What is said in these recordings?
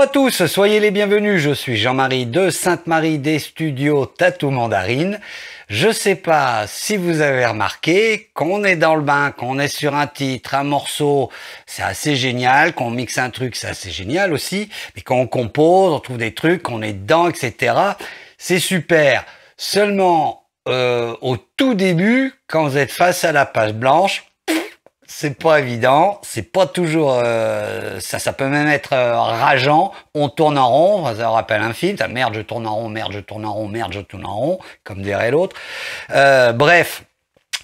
à tous, soyez les bienvenus, je suis Jean-Marie de Sainte-Marie des studios Tatou Mandarine. Je sais pas si vous avez remarqué qu'on est dans le bain, qu'on est sur un titre, un morceau, c'est assez génial, qu'on mixe un truc, c'est assez génial aussi, mais qu'on compose, on trouve des trucs, qu'on est dedans, etc. C'est super. Seulement, euh, au tout début, quand vous êtes face à la page blanche, c'est pas évident, c'est pas toujours, euh, ça, ça peut même être euh, rageant. On tourne en rond, ça rappelle un film, merde, je tourne en rond, merde, je tourne en rond, merde, je tourne en rond, comme dirait l'autre. Euh, bref,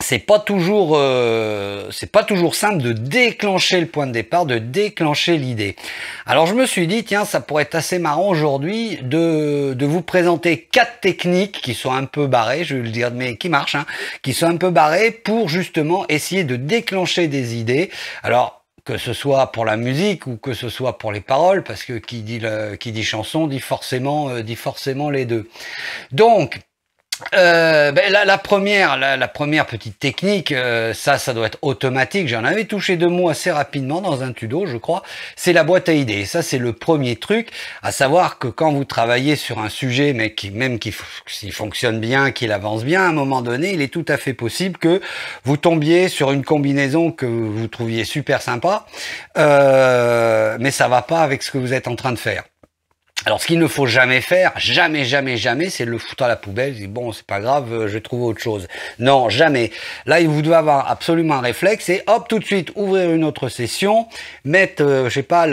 c'est pas toujours euh, c'est pas toujours simple de déclencher le point de départ, de déclencher l'idée. Alors je me suis dit tiens ça pourrait être assez marrant aujourd'hui de, de vous présenter quatre techniques qui sont un peu barrées, je vais le dire mais qui marchent, hein, qui sont un peu barrées pour justement essayer de déclencher des idées. Alors que ce soit pour la musique ou que ce soit pour les paroles, parce que qui dit, qui dit chanson dit forcément, euh, dit forcément les deux. Donc, euh, ben, la, la, première, la, première petite technique, euh, ça, ça doit être automatique. J'en avais touché deux mots assez rapidement dans un tuto, je crois. C'est la boîte à idées. Ça, c'est le premier truc. À savoir que quand vous travaillez sur un sujet, mais qui, même qui, s'il fonctionne bien, qu'il avance bien, à un moment donné, il est tout à fait possible que vous tombiez sur une combinaison que vous trouviez super sympa, euh, mais ça va pas avec ce que vous êtes en train de faire. Alors, ce qu'il ne faut jamais faire, jamais, jamais, jamais, c'est le foutre à la poubelle. bon, c'est pas grave, euh, je vais trouver autre chose. Non, jamais. Là, il vous doit avoir absolument un réflexe et hop, tout de suite, ouvrir une autre session, mettre, je euh, je sais pas,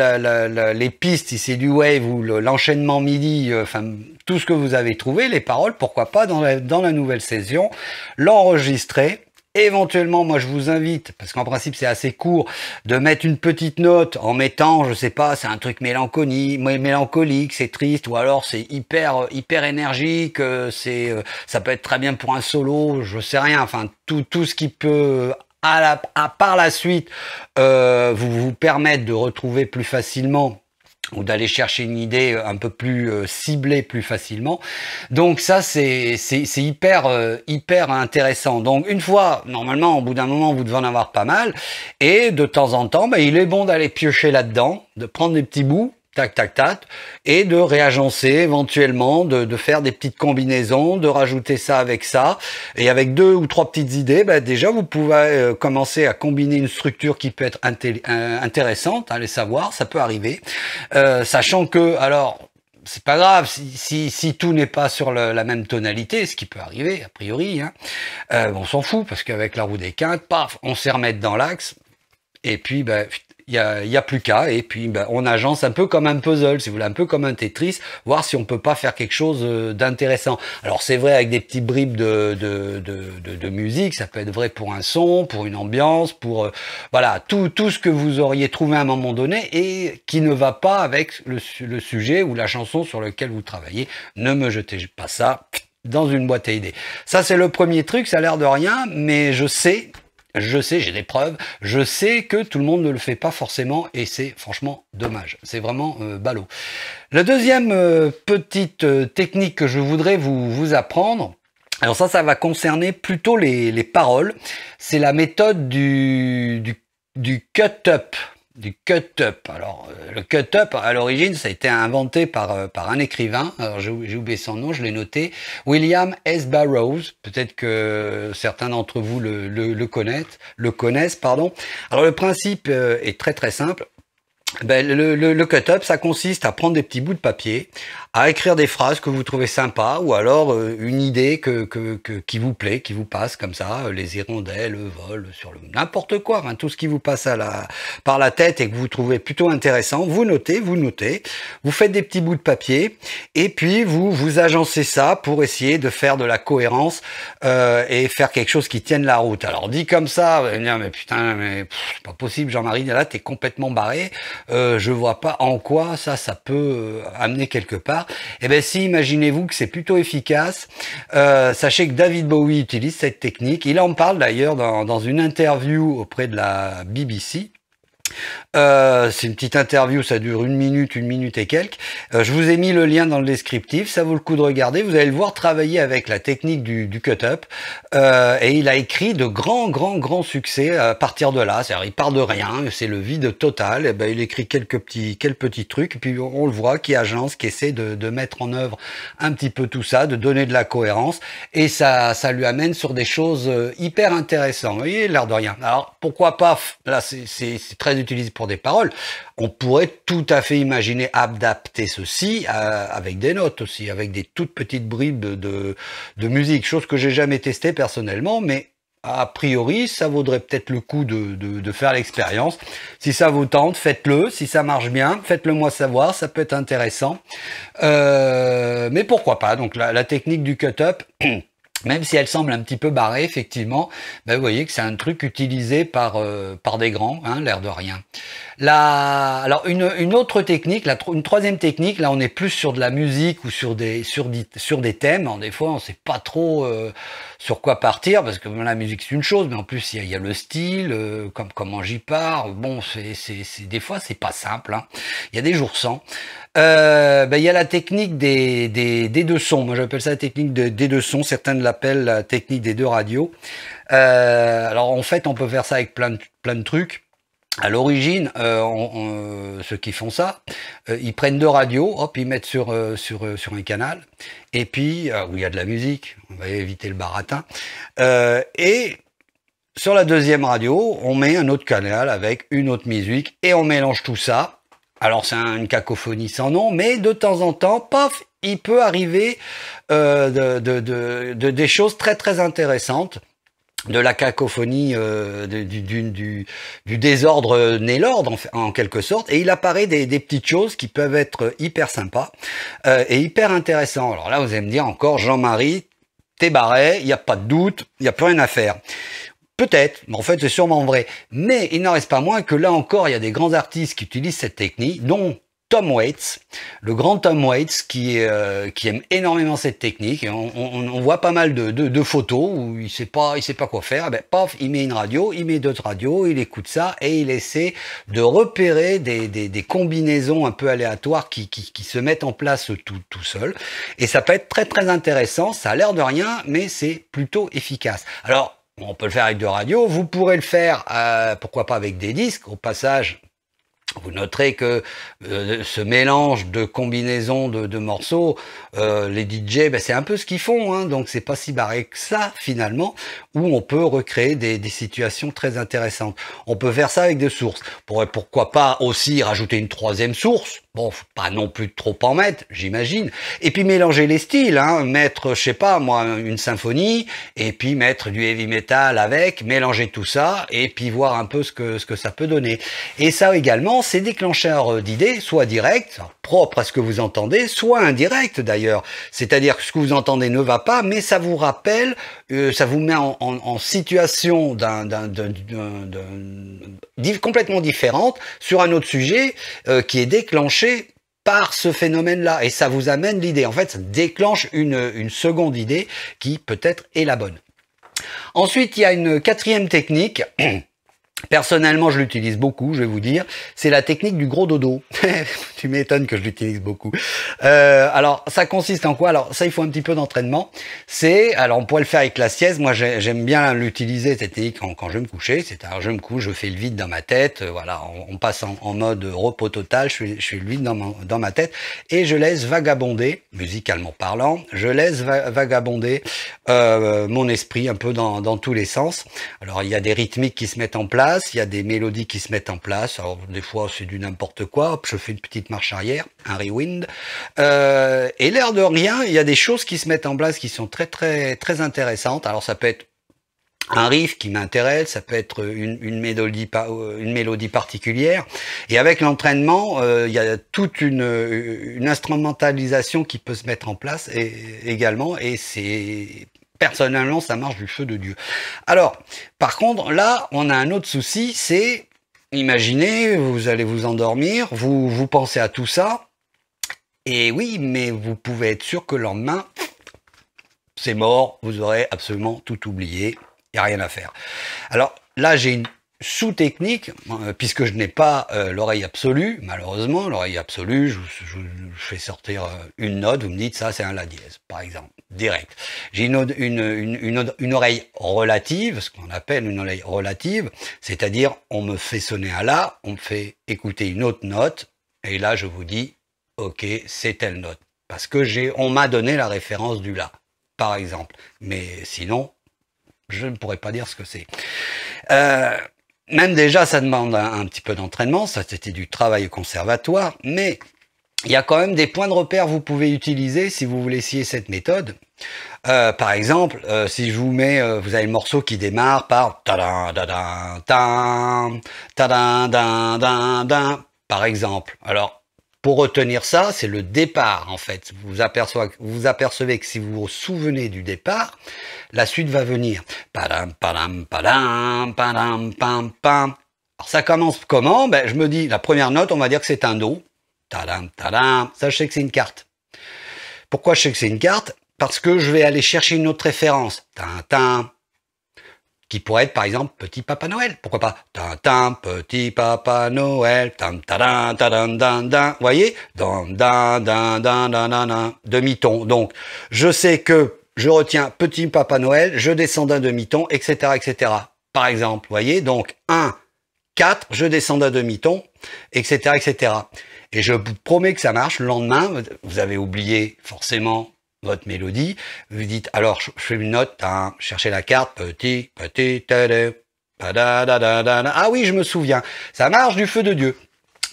les pistes, si du wave ou l'enchaînement midi, euh, enfin, tout ce que vous avez trouvé, les paroles, pourquoi pas, dans la, dans la nouvelle session, l'enregistrer Éventuellement, moi je vous invite, parce qu'en principe c'est assez court, de mettre une petite note en mettant, je sais pas, c'est un truc mélancolique, c'est triste, ou alors c'est hyper euh, hyper énergique, euh, c'est euh, ça peut être très bien pour un solo, je sais rien, enfin tout tout ce qui peut à, la, à par la suite vous vous permettre de retrouver plus facilement ou d'aller chercher une idée euh, un peu plus euh, ciblée plus facilement. Donc ça, c'est hyper, euh, hyper intéressant. Donc une fois, normalement, au bout d'un moment, vous devez en avoir pas mal. Et de temps en temps, bah, il est bon d'aller piocher là-dedans, de prendre des petits bouts tac, tac, tac, et de réagencer éventuellement, de, de, faire des petites combinaisons, de rajouter ça avec ça, et avec deux ou trois petites idées, bah, déjà vous pouvez euh, commencer à combiner une structure qui peut être euh, intéressante, allez savoir, ça peut arriver, euh, sachant que, alors, c'est pas grave si, tout n'est pas sur la même tonalité, ce qui peut arriver a priori. Hein. on s'en fout parce qu'avec la roue des quintes, paf, on s'est remettre dans l'axe et puis ben, il n'y a, y a, plus qu'à. Et puis, ben, on agence un peu comme un puzzle, si vous voulez, un peu comme un Tetris, voir si on peut pas faire quelque chose euh, d'intéressant. Alors, c'est vrai avec des petits bribes de, de, musique, ça peut être vrai pour un son, pour une ambiance, pour euh, voilà tout, tout ce que vous auriez trouvé à un moment donné et qui ne va pas avec le, sujet ou la chanson sur lequel vous travaillez. Ne me jetez pas ça dans une boîte à idées. Ça, c'est le premier truc, ça a l'air de rien, mais je sais je sais, j'ai des preuves. Je sais que tout le monde ne le fait pas forcément et c'est franchement dommage. C'est vraiment euh, ballot. La deuxième euh, petite euh, technique que je voudrais vous, vous apprendre, alors ça, ça va concerner plutôt les, paroles. C'est la méthode du cut-up du cut-up. Alors, euh, le cut-up, à l'origine, ça a été inventé par, euh, par un écrivain, alors j'ai oublié son nom, je l'ai noté, William S. Barrows. peut-être que certains d'entre vous le, le, connaissent, le connaissent. pardon. Alors, le principe euh, est très très simple ben, le, le, le cut-up, ça consiste à prendre des petits bouts de papier, à écrire des phrases que vous trouvez sympas, ou alors euh, une idée que, que, que, qui vous plaît, qui vous passe comme ça, euh, les hirondelles volent sur le n'importe quoi, hein, tout ce qui vous passe à la, par la tête et que vous trouvez plutôt intéressant, vous notez, vous notez, vous faites des petits bouts de papier, et puis vous vous agencez ça pour essayer de faire de la cohérence euh, et faire quelque chose qui tienne la route. Alors dit comme ça, mais putain, mais c'est pas possible, Jean-Marie, là t'es complètement barré. Je euh, je vois pas en quoi ça, ça peut euh, amener quelque part. Eh bien, si, imaginez-vous que c'est plutôt efficace. Euh, sachez que David Bowie utilise cette technique. Il en parle d'ailleurs dans une interview auprès de la BBC. Euh, c'est une petite interview, ça dure une minute, une minute et quelques. Euh, je vous ai mis le lien dans le descriptif, ça vaut le coup de regarder. Vous allez le voir travailler avec la technique du, cut-up. Euh, et il a écrit de grands, grands, grands succès à partir de là. C'est-à-dire, il part de rien, c'est le vide total. Et eh ben, il écrit quelques petits, quelques petits trucs, et puis on, le voit qui agence, qui essaie de, mettre en œuvre un petit peu tout ça, de donner de la cohérence. Et ça, ça lui amène sur des choses hyper intéressantes. Vous voyez, l'air de rien. Alors, pourquoi pas Là, c'est très utilise pour des paroles. On pourrait tout à fait imaginer adapter ceci avec des notes aussi, avec des toutes petites bribes de, musique, chose que j'ai jamais testé personnellement, mais a priori, ça vaudrait peut-être le coup de, faire l'expérience. Si ça vous tente, faites-le. Si ça marche bien, faites-le moi savoir. Ça peut être intéressant. Euh, mais pourquoi pas Donc la technique du cut-up. même si elle semble un petit peu barrée, effectivement, ben vous voyez que c'est un truc utilisé par, euh, par des grands, hein, l'air de rien. alors une, une autre technique, une troisième technique, là on est plus sur de la musique ou sur des, sur, sur des thèmes, des fois on sait pas trop... Euh, sur quoi partir, parce que la musique c'est une chose, mais en plus il y, a le style, euh, comme comment j'y pars. Bon, c'est des fois c'est pas simple. Hein. Il y a des jours sans. Euh, ben, il y a la technique des, des, deux sons. Moi j'appelle ça la technique des deux sons. Certains l'appellent la technique des deux radios. Euh, alors en fait on peut faire ça avec plein plein de trucs. À l'origine, euh, ceux qui font ça, euh, ils prennent deux radios, hop, ils mettent sur, euh, sur, sur un canal, et puis, où il y a de la musique, on va éviter le baratin, et sur la deuxième radio, on met un autre canal avec une autre musique, et on mélange tout ça. Alors c'est une cacophonie sans nom, mais de temps en temps, paf, il peut arriver de, de, de, des choses très très intéressantes de la cacophonie, euh, du, du, désordre euh, né l'ordre en, en, quelque sorte, et il apparaît des, des, petites choses qui peuvent être euh, hyper sympas et hyper intéressantes. Alors là, vous allez me dire encore, Jean-Marie, t'es barré, il n'y a pas de doute, il n'y a plus rien à faire. Peut-être, mais en fait c'est sûrement vrai. Mais il n'en reste pas moins que là encore, il y a des grands artistes qui utilisent cette technique, dont Tom Waits, le grand Tom Waits qui, euh, qui aime énormément cette technique. on, on, on, voit pas mal de, de, de, photos où il sait pas, il sait pas quoi faire. Ben, paf, il met une radio, il met d'autres radios, il écoute ça et il essaie de repérer des, des, des combinaisons un peu aléatoires qui, qui, qui se mettent en place tout, tout, seul. Et ça peut être très très intéressant. Ça a l'air de rien, mais c'est plutôt efficace. Alors on peut le faire avec deux radios, vous pourrez le faire, euh, pourquoi pas avec des disques, au passage, vous noterez que euh, ce mélange de combinaisons de, morceaux, euh, les DJ, ben, c'est un peu ce qu'ils font, hein, donc c'est pas si barré que ça finalement, où on peut recréer des, des, situations très intéressantes. On peut faire ça avec des sources. Pourquoi pas aussi rajouter une troisième source Bon, pas non plus trop en mettre, j'imagine. Et puis mélanger les styles, hein. mettre, je sais pas moi, une symphonie, et puis mettre du heavy metal avec, mélanger tout ça, et puis voir un peu ce que, ce que ça peut donner. Et ça également, c'est déclencheur euh, d'idées, soit direct, propre à ce que vous entendez, soit indirect d'ailleurs. C'est-à-dire que ce que vous entendez ne va pas, mais ça vous rappelle, euh, ça vous met en, en, en situation d'un, complètement différente sur un autre sujet euh, qui est déclenché par ce phénomène-là. Et ça vous amène l'idée. En fait, ça déclenche une, une seconde idée qui peut-être est la bonne. Ensuite, il y a une quatrième technique Personnellement, je l'utilise beaucoup, je vais vous dire. C'est la technique du gros dodo. tu m'étonnes que je l'utilise beaucoup. Euh, alors, ça consiste en quoi Alors, ça, il faut un petit peu d'entraînement. C'est, alors, on pourrait le faire avec la sieste. Moi, j'aime bien l'utiliser cette technique quand, je vais me coucher. C'est-à-dire, je me couche, je fais le vide dans ma tête. Euh, voilà, on, passe en, mode repos total. Je fais, le vide dans ma, tête et je laisse vagabonder, musicalement parlant, je laisse vagabonder euh, mon esprit un peu dans tous les sens. Alors, il y a des rythmiques qui se mettent en place il y a des mélodies qui se mettent en place. Alors des fois c'est du n'importe quoi, je fais une petite marche arrière, un rewind. Euh, et l'air de rien, il y a des choses qui se mettent en place qui sont très très très intéressantes. Alors ça peut être un riff qui m'intéresse, ça peut être une, une, mélodie, une mélodie particulière. Et avec l'entraînement, euh, il y a toute une, une, instrumentalisation qui peut se mettre en place également, et c'est personnellement, ça marche du feu de Dieu. Alors, par contre, là, on a un autre souci, c'est, imaginez, vous allez vous endormir, vous, vous pensez à tout ça, et oui, mais vous pouvez être sûr que le lendemain, c'est mort, vous aurez absolument tout oublié, il n'y a rien à faire. Alors, là, j'ai une sous-technique, euh, puisque je n'ai pas euh, l'oreille absolue, malheureusement, l'oreille absolue, je, fais sortir euh, une note, vous me dites ça c'est un la dièse, par exemple, direct. J'ai une, une, oreille relative, ce qu'on appelle une oreille relative, c'est-à-dire on me fait sonner un la, on me fait écouter une autre note, et là je vous dis, ok, c'est telle note, parce que j'ai, on m'a donné la référence du la, par exemple. Mais sinon, je ne pourrais pas dire ce que c'est. Euh, même déjà, ça demande un, petit peu d'entraînement, ça c'était du travail au conservatoire, mais il y a quand même des points de repère que vous pouvez utiliser si vous voulez essayer cette méthode. Euh, par exemple, euh, si je vous mets, euh, vous avez le morceau qui démarre par ta da par exemple. Alors, pour retenir ça, c'est le départ en fait. Vous apercevez, vous apercevez que si vous vous souvenez du départ, la suite va venir. Alors ça commence comment ben, Je me dis, la première note, on va dire que c'est un Do. Ça, je sais que c'est une carte. Pourquoi je sais que c'est une carte Parce que je vais aller chercher une autre référence qui pourrait être par exemple Petit Papa Noël. Pourquoi pas Tintin, Petit Papa Noël, tam tadam, voyez dans dam demi-ton. Donc, je sais que je retiens Petit Papa Noël, je descends d'un demi-ton, etc., etc. Par exemple, voyez Donc, 1, 4, je descends d'un demi-ton, etc., etc. Et je vous promets que ça marche. Le lendemain, vous avez oublié forcément votre mélodie. Vous dites, alors, je fais une note, hein, la carte, petit, petit, ta-da-da-da-da-da, ah oui, je me souviens. Ça marche du feu de Dieu.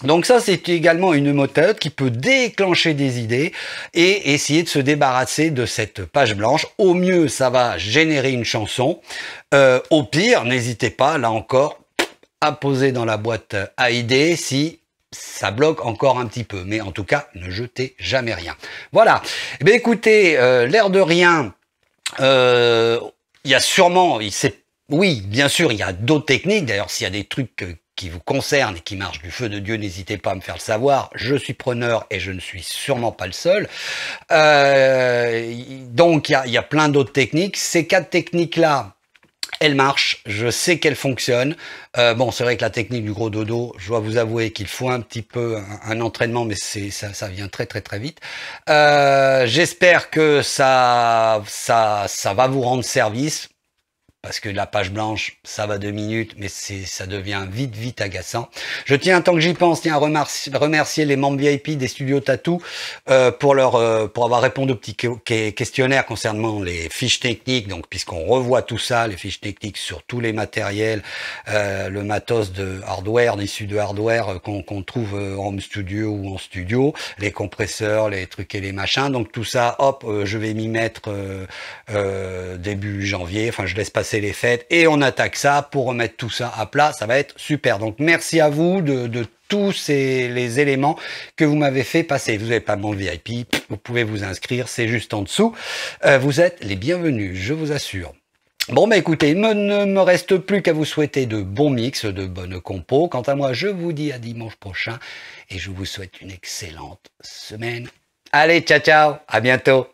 Donc ça, c'est également une méthode qui peut déclencher des idées et essayer de se débarrasser de cette page blanche. Au mieux, ça va générer une chanson. Euh, au pire, n'hésitez pas, là encore, à poser dans la boîte à idées si ça bloque encore un petit peu, mais en tout cas, ne jetez jamais rien. Voilà. Eh écoutez, euh, l'air de rien, euh, il y a sûrement, oui, bien sûr, il y a d'autres techniques. D'ailleurs, s'il y a des trucs qui vous concernent et qui marchent du feu de Dieu, n'hésitez pas à me faire le savoir. Je suis preneur et je ne suis sûrement pas le seul. Euh, donc, il y a plein d'autres techniques. Ces quatre techniques-là, elle marche, je sais qu'elle fonctionne. Euh, bon, c'est vrai que la technique du gros dodo, je dois vous avouer qu'il faut un petit peu un, entraînement, mais c'est ça, ça, vient très très très vite. Euh, j'espère que ça, ça, ça va vous rendre service parce que la page blanche, ça va deux minutes, mais ça devient vite, vite agaçant. Je tiens, tant que j'y pense, tiens à remercier, les membres VIP des studios Tattoo euh, pour leur, euh, pour avoir répondu au petit questionnaire concernant les fiches techniques. Donc, puisqu'on revoit tout ça, les fiches techniques sur tous les matériels, euh, le matos de hardware, l'issue de hardware qu'on, qu'on trouve en studio ou en studio, les compresseurs, les trucs et les machins. Donc tout ça, hop, je vais m'y mettre début janvier. Enfin, je laisse passer les fêtes et on attaque ça pour remettre tout ça à plat. Ça va être super. Donc merci à vous de, tous ces, les éléments que vous m'avez fait passer. Vous n'avez pas mon VIP, vous pouvez vous inscrire, c'est juste en dessous. Euh, vous êtes les bienvenus, je vous assure. Bon bah écoutez, me, ne me reste plus qu'à vous souhaiter de bons mix, de bonnes compos. Quant à moi, je vous dis à dimanche prochain et je vous souhaite une excellente semaine. Allez, ciao ciao, à bientôt